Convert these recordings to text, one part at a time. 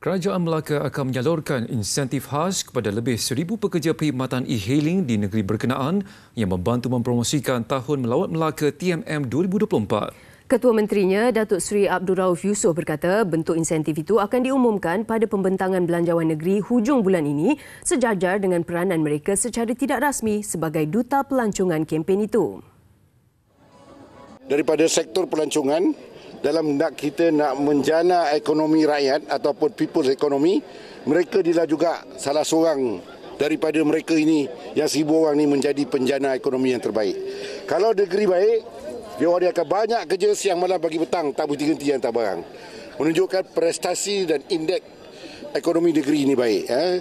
Kerajaan Melaka akan menyalurkan insentif khas kepada lebih seribu pekerja perkhidmatan e-hailing di negeri berkenaan yang membantu mempromosikan Tahun Melawat Melaka TMM 2024. Ketua Menterinya Datuk Seri Abdul Rauf Yusof berkata bentuk insentif itu akan diumumkan pada pembentangan belanjawan negeri hujung bulan ini sejajar dengan peranan mereka secara tidak rasmi sebagai duta pelancongan kempen itu. Daripada sektor pelancongan, dalam nak kita nak menjana ekonomi rakyat ataupun people's economy, mereka adalah juga salah seorang daripada mereka ini yang seribu orang ini menjadi penjana ekonomi yang terbaik. Kalau negeri baik, dia orang akan banyak kerja siang malam bagi petang, tak berhenti-henti yang tak barang. Menunjukkan prestasi dan indeks ekonomi negeri ini baik. Eh.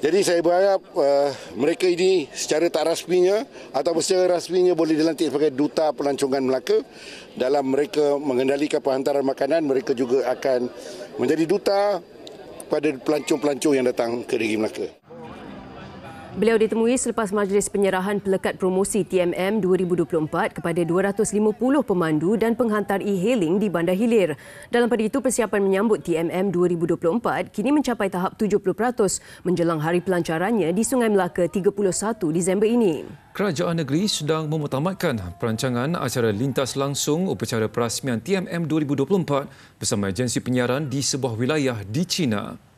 Jadi saya berharap uh, mereka ini secara tak rasminya atau secara rasminya boleh dilantik sebagai duta pelancongan Melaka dalam mereka mengendalikan perhantaran makanan mereka juga akan menjadi duta kepada pelancong-pelancong yang datang ke negeri Melaka. Beliau ditemui selepas majlis penyerahan pelekat promosi TMM 2024 kepada 250 pemandu dan penghantar e-hailing di Bandar Hilir. Dalam pada itu, persiapan menyambut TMM 2024 kini mencapai tahap 70% menjelang hari pelancarannya di Sungai Melaka 31 Disember ini. Kerajaan negeri sedang memutamatkan perancangan acara lintas langsung upacara perasmian TMM 2024 bersama agensi penyiaran di sebuah wilayah di China.